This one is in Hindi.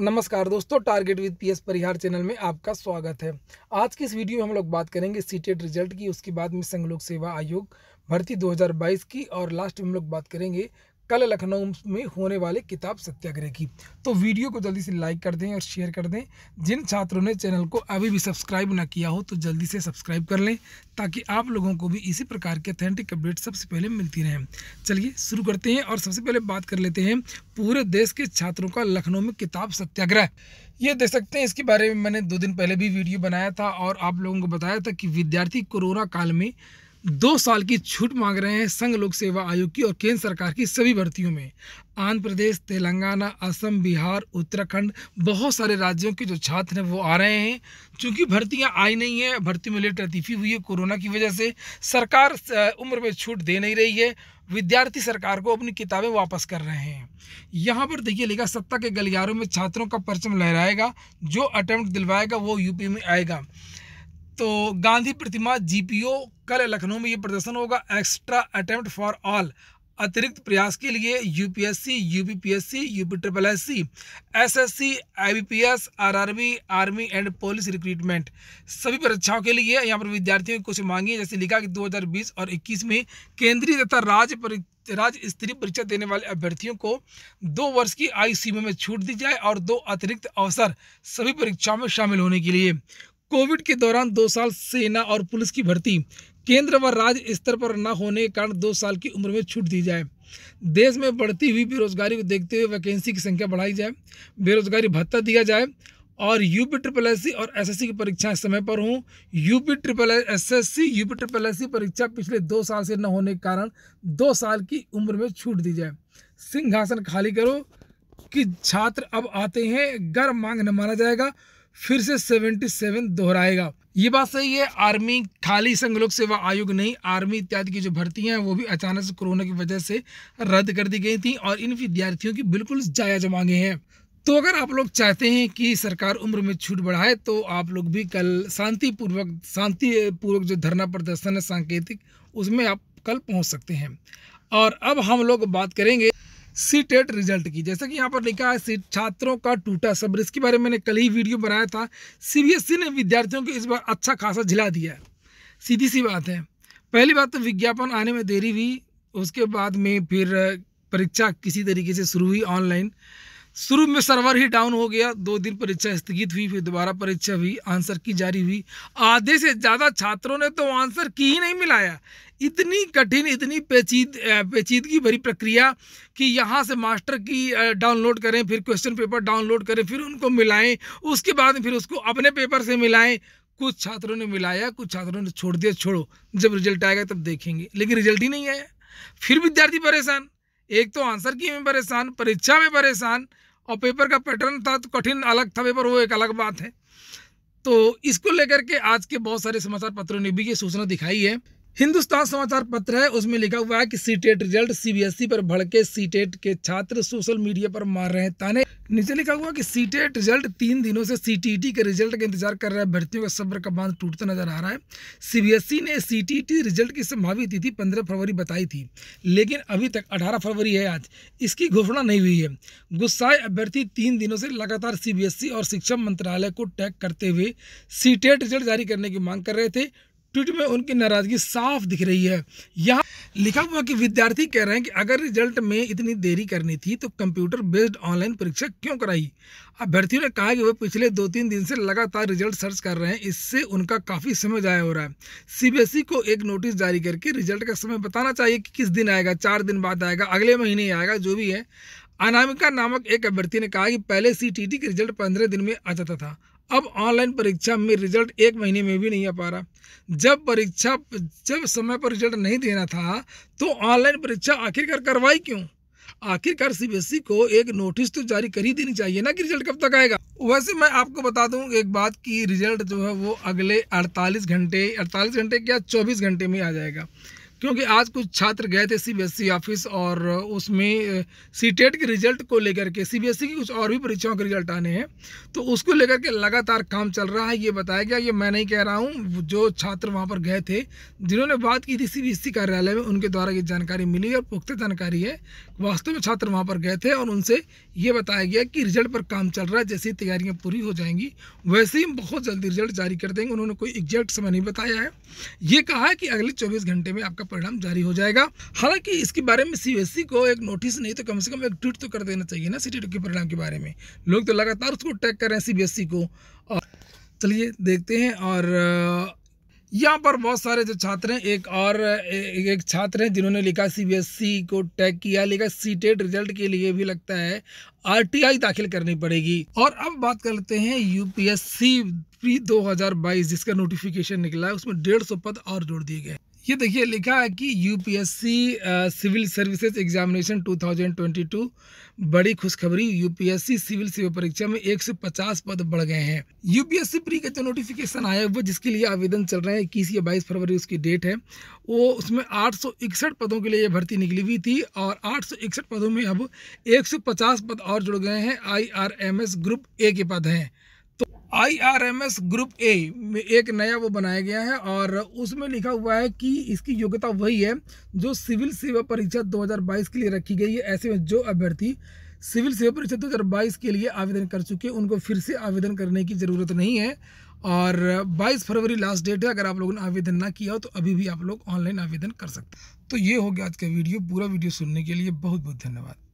नमस्कार दोस्तों target with PS Parihar channel में आपका स्वागत है आज की इस वीडियो में हम लोग बात करेंगे सीटेट रिजल्ट e की उसके बाद में संघ लोक सेवा आयोग भर्ती 2022 की और लास्ट में हम लोग बात करेंगे कल लखनऊ में होने वाले किताब सत्याग्रह की तो वीडियो को जल्दी से लाइक कर दें और शेयर कर दें जिन छात्रों ने चैनल को अभी भी सब्सक्राइब ना किया हो तो जल्दी से सब्सक्राइब कर लें ताकि आप लोगों को भी इसी प्रकार के अथेंटिक अपडेट सबसे पहले मिलती रहें चलिए शुरू करते हैं और सबसे पहले बात कर लेते हैं पूरे देश के छात्रों का लखनऊ में किताब सत्याग्रह ये देख सकते हैं इसके बारे में मैंने दो दिन पहले भी वीडियो बनाया था और आप लोगों को बताया था कि विद्यार्थी कोरोना काल में दो साल की छूट मांग रहे हैं संघ लोक सेवा आयोग की और केंद्र सरकार की सभी भर्तियों में आंध्र प्रदेश तेलंगाना असम बिहार उत्तराखंड बहुत सारे राज्यों के जो छात्र हैं वो आ रहे हैं क्योंकि भर्तियां आई नहीं है भर्ती में लेट लतीफ़ी हुई है कोरोना की वजह से सरकार उम्र में छूट दे नहीं रही है विद्यार्थी सरकार को अपनी किताबें वापस कर रहे हैं यहाँ पर देखिए लिखा सत्ता के गलियारों में छात्रों का परचम लहराएगा जो अटैम्प्ट दिलवाएगा वो यूपी में आएगा तो गांधी प्रतिमा जीपीओ कल लखनऊ में ये प्रदर्शन होगा एक्स्ट्रा अटेम्प्ट फॉर ऑल अतिरिक्त प्रयास के लिए UPSC UPPSC UP triple S C S S C I B P S R R B army and police recruitment सभी परीक्षाओं के लिए यहाँ पर विद्यार्थियों की कुछ मांगी जैसे लिखा कि 2020 और 21 में केंद्रीय तथा राज्य राज्य स्तरीय परीक्षा देने वाले अभ्यर्थियों को दो वर्ष की आयु सीमा में छूट दी जाए और दो अतिरिक्त अवसर सभी परीक्षाओं में शामिल होने के लिए कोविड के दौरान दो साल सेना और पुलिस की भर्ती केंद्र व राज्य स्तर पर न होने के कारण दो साल की उम्र में छूट दी जाए देश में बढ़ती हुई बेरोजगारी को देखते हुए वैकेंसी की संख्या बढ़ाई जाए बेरोजगारी भत्ता दिया जाए और यूपी ट्रिपल एस सी और एस एस सी की परीक्षाएं समय पर हों UP triple S S C UP triple S C परीक्षा पिछले दो साल से न होने के कारण दो साल की उम्र में छूट दी जाए सिंहासन खाली करो कि छात्र अब आते हैं गर्व मांग न माना जाएगा फिर से 77 दोहराएगा ये बात सही है आर्मी खाली संघ लोक सेवा आयोग नहीं आर्मी इत्यादि की जो भर्ती हैं वो भी अचानक से कोरोना की वजह से रद्द कर दी गई थी और इन विद्यार्थियों की बिल्कुल जायज मांगे हैं तो अगर आप लोग चाहते हैं कि सरकार उम्र में छूट बढ़ाए तो आप लोग भी कल शांतिपूर्वक शांतिपूर्वक जो धरना प्रदर्शन है सांकेतिक उसमें आप कल पहुँच सकते हैं और अब हम लोग बात करेंगे सी टेट रिजल्ट की जैसा कि यहाँ पर लिखा है छात्रों का टूटा सब्र इसके बारे में मैंने कल ही वीडियो बनाया था सीबीएसई e ने विद्यार्थियों को इस बार अच्छा खासा झिला दिया है सीधी सी बात है पहली बात तो विज्ञापन आने में देरी हुई उसके बाद में फिर परीक्षा किसी तरीके से शुरू हुई ऑनलाइन शुरू में सर्वर ही डाउन हो गया दो दिन परीक्षा स्थगित हुई फिर दोबारा परीक्षा हुई आंसर की जारी हुई आधे से ज़्यादा छात्रों ने तो आंसर की ही नहीं मिलाया इतनी कठिन इतनी पेचीद पेचीदगी भरी प्रक्रिया कि यहाँ से मास्टर की डाउनलोड करें फिर क्वेश्चन पेपर डाउनलोड करें फिर उनको मिलाएं उसके बाद फिर उसको अपने पेपर से मिलाएं कुछ छात्रों ने मिलाया कुछ छात्रों ने छोड़ दिया छोड़ो जब रिजल्ट आएगा तब देखेंगे लेकिन रिजल्ट ही नहीं आया फिर विद्यार्थी परेशान एक तो आंसर की में परेशान परीक्षा में परेशान और पेपर का पैटर्न था तो कठिन अलग था पेपर वो एक अलग बात है तो इसको लेकर के आज के बहुत सारे समाचार पत्रों ने भी ये सूचना दिखाई है हिंदुस्तान समाचार पत्र है उसमें लिखा हुआ है कि सीटेट रिजल्ट सीबीएसई पर भड़के सीटेट e के छात्र सोशल मीडिया पर मार रहे हैं ताने नीचे लिखा हुआ कि सीटेट रिजल्ट e तीन दिनों से सीटीटी e के रिजल्ट का इंतजार कर रहे अभ्यर्थियों का सब्र का बांध टूटता नजर आ रहा है सीबीएसई ने सीटीटी रिजल्ट की संभावित तिथि पंद्रह फरवरी बताई थी लेकिन अभी तक अठारह फरवरी है आज इसकी घोषणा नहीं हुई है गुस्साए अभ्यर्थी तीन दिनों से लगातार सीबीएसई और शिक्षा मंत्रालय को टैग करते हुए सीटेट रिजल्ट जारी करने की मांग कर रहे थे ट्वीट में उनकी नाराज़गी साफ दिख रही है यहाँ लिखा हुआ कि विद्यार्थी कह रहे हैं कि अगर रिजल्ट में इतनी देरी करनी थी तो कंप्यूटर बेस्ड ऑनलाइन परीक्षा क्यों कराई अभ्यर्थियों ने कहा कि वे पिछले दो तीन दिन से लगातार रिजल्ट सर्च कर रहे हैं इससे उनका काफ़ी समय ज़ाया हो रहा है सीबीएसई को एक नोटिस जारी करके रिजल्ट का समय बताना चाहिए कि किस दिन आएगा चार दिन बाद आएगा अगले महीने आएगा जो भी है अनामिका नामक एक अभ्यर्थी ने कहा कि पहले सी के रिजल्ट पंद्रह दिन में आ जाता था अब ऑनलाइन परीक्षा में रिजल्ट एक महीने में भी नहीं आ पा रहा जब परीक्षा जब समय पर रिजल्ट नहीं देना था तो ऑनलाइन परीक्षा आखिरकार करवाई क्यों आखिरकार सीबीएसई e को एक नोटिस तो जारी कर ही देनी चाहिए ना कि रिजल्ट कब तक आएगा वैसे मैं आपको बता दूं एक बात कि रिजल्ट जो है वो अगले 48 घंटे 48 घंटे क्या 24 घंटे में आ जाएगा क्योंकि आज कुछ छात्र गए थे सीबीएसई ऑफिस e और उसमें सीटेट e के रिजल्ट को लेकर के सीबीएसई e की कुछ और भी परीक्षाओं के रिजल्ट आने हैं तो उसको लेकर के लगातार काम चल रहा है ये बताया गया ये मैं नहीं कह रहा हूँ जो छात्र वहाँ पर गए थे जिन्होंने बात की थी सीबीएसई कार्यालय में उनके द्वारा ये जानकारी मिली और पुख्ता जानकारी है वास्तव में छात्र वहाँ पर गए थे और उनसे ये बताया गया कि रिजल्ट पर काम चल रहा है जैसे ही तैयारियाँ पूरी हो जाएंगी वैसे ही बहुत जल्दी रिजल्ट जारी कर देंगे उन्होंने कोई एग्जैक्ट समय नहीं बताया है ये कहा कि अगले चौबीस घंटे में आपका परिणाम जारी हो जाएगा हालांकि इसके बारे में सी e को एक नोटिस नहीं तो कम से कम एक ट्वीट तो कर देना चाहिए ना सी के परिणाम के बारे में लोग तो लगातार उसको टैग कर रहे हैं सी e को और चलिए देखते हैं और यहाँ पर बहुत सारे जो छात्र हैं एक और एक, एक छात्र हैं जिन्होंने लिखा सीबीएसई e को टैग किया लिखा सीटेट रिजल्ट के लिए भी लगता है आरटीआई दाखिल करनी पड़ेगी और अब बात करते हैं यूपीएससी प्री 2022 जिसका नोटिफिकेशन निकला है उसमें डेढ़ सौ पद और जोड़ दिए गए ये देखिए लिखा है कि यूपीएससी सिविल सर्विसेज एग्जामिनेशन 2022 बड़ी खुशखबरी यूपीएससी सिविल सेवा परीक्षा में 150 पद बढ़ गए हैं यूपीएससी प्री का जो नोटिफिकेशन आया हुआ जिसके लिए आवेदन चल रहे हैं इक्कीस या बाईस फरवरी उसकी डेट है वो उसमें आठ पदों के लिए ये भर्ती निकली हुई थी और आठ पदों में अब एक पद और जुड़ गए हैं आई ग्रुप ए के पद हैं आईआरएमएस ग्रुप ए में एक नया वो बनाया गया है और उसमें लिखा हुआ है कि इसकी योग्यता वही है जो सिविल सेवा परीक्षा 2022 के लिए रखी गई है ऐसे में जो अभ्यर्थी सिविल सेवा परीक्षा 2022 के लिए आवेदन कर चुके हैं उनको फिर से आवेदन करने की ज़रूरत नहीं है और 22 फरवरी लास्ट डेट है अगर आप लोगों ने आवेदन ना किया हो तो अभी भी आप लोग ऑनलाइन आवेदन कर सकते हैं तो ये हो गया आज का वीडियो पूरा वीडियो सुनने के लिए बहुत बहुत धन्यवाद